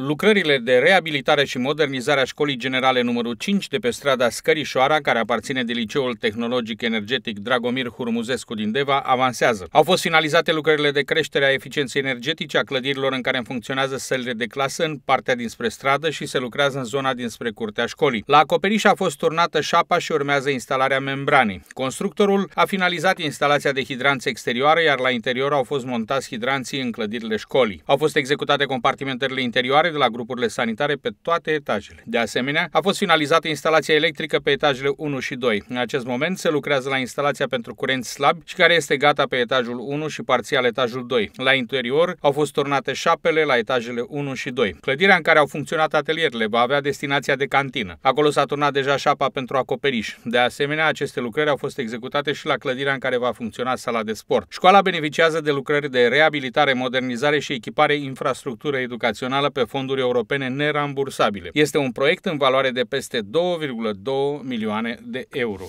Lucrările de reabilitare și modernizare a școlii generale numărul 5 de pe strada Scărișoara, care aparține de Liceul Tehnologic Energetic Dragomir Hurmuzescu din Deva, avansează. Au fost finalizate lucrările de creștere a eficienței energetice a clădirilor în care funcționează sălile de clasă în partea dinspre stradă și se lucrează în zona dinspre curtea școlii. La acoperiș a fost turnată șapa și urmează instalarea membranei. Constructorul a finalizat instalația de hidranți exterioare, iar la interior au fost montați hidranții în clădirile școlii. Au fost executate compartimentările interioare de la grupurile sanitare pe toate etajele. De asemenea, a fost finalizată instalația electrică pe etajele 1 și 2. În acest moment se lucrează la instalația pentru curent slab și care este gata pe etajul 1 și parțial etajul 2. La interior au fost turnate șapele la etajele 1 și 2. Clădirea în care au funcționat atelierele va avea destinația de cantină. Acolo s-a turnat deja șapa pentru acoperiș. De asemenea, aceste lucrări au fost executate și la clădirea în care va funcționa sala de sport. Școala beneficiază de lucrări de reabilitare, modernizare și echipare infrastructură educațională pe fonduri europene nerambursabile. Este un proiect în valoare de peste 2,2 milioane de euro.